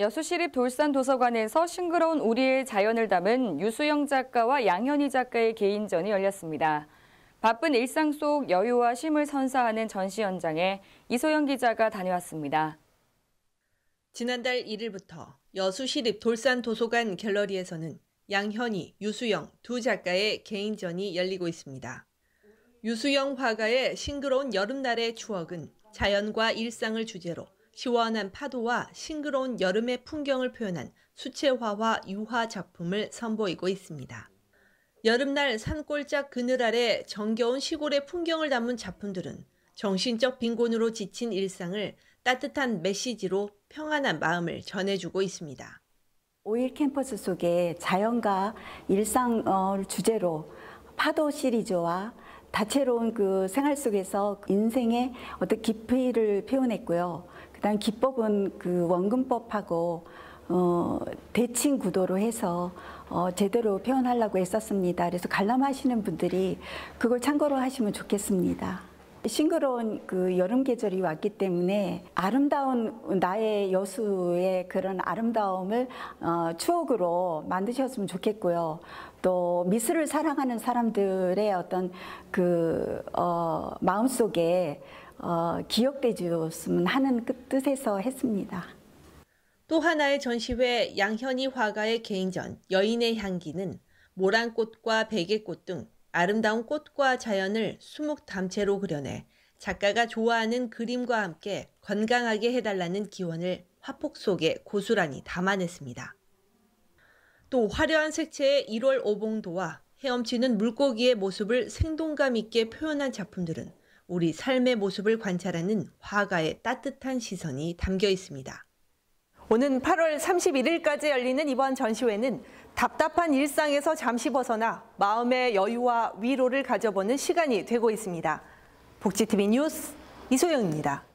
여수시립 돌산도서관에서 싱그러운 우리의 자연을 담은 유수영 작가와 양현희 작가의 개인전이 열렸습니다. 바쁜 일상 속 여유와 쉼을 선사하는 전시 현장에 이소영 기자가 다녀왔습니다. 지난달 1일부터 여수시립 돌산도서관 갤러리에서는 양현희, 유수영 두 작가의 개인전이 열리고 있습니다. 유수영 화가의 싱그러운 여름날의 추억은 자연과 일상을 주제로 시원한 파도와 싱그러운 여름의 풍경을 표현한 수채화와 유화 작품을 선보이고 있습니다. 여름날 산골짝 그늘 아래 정겨운 시골의 풍경을 담은 작품들은 정신적 빈곤으로 지친 일상을 따뜻한 메시지로 평안한 마음을 전해주고 있습니다. 5일 캠퍼스 속에 자연과 일상을 주제로 파도 시리즈와 다채로운 그 생활 속에서 인생의 어떤 깊이를 표현했고요. 그다음 기법은 그 원근법하고 어, 대칭 구도로 해서 어, 제대로 표현하려고 했었습니다. 그래서 관람하시는 분들이 그걸 참고로 하시면 좋겠습니다. 싱그러운 그 여름 계절이 왔기 때문에 아름다운 나의 여수의 그런 아름다움을 어, 추억으로 만드셨으면 좋겠고요. 또 미술을 사랑하는 사람들의 어떤 그 어, 마음속에 어, 기억돼 었으면 하는 그 뜻에서 했습니다. 또 하나의 전시회 양현희 화가의 개인전 여인의 향기는 모란꽃과 베개꽃 등 아름다운 꽃과 자연을 수묵담채로 그려내 작가가 좋아하는 그림과 함께 건강하게 해달라는 기원을 화폭 속에 고스란히 담아냈습니다. 또 화려한 색채의 1월 오봉도와 헤엄치는 물고기의 모습을 생동감 있게 표현한 작품들은 우리 삶의 모습을 관찰하는 화가의 따뜻한 시선이 담겨 있습니다. 오는 8월 31일까지 열리는 이번 전시회는 답답한 일상에서 잠시 벗어나 마음의 여유와 위로를 가져보는 시간이 되고 있습니다. 복지TV 뉴스 이소영입니다.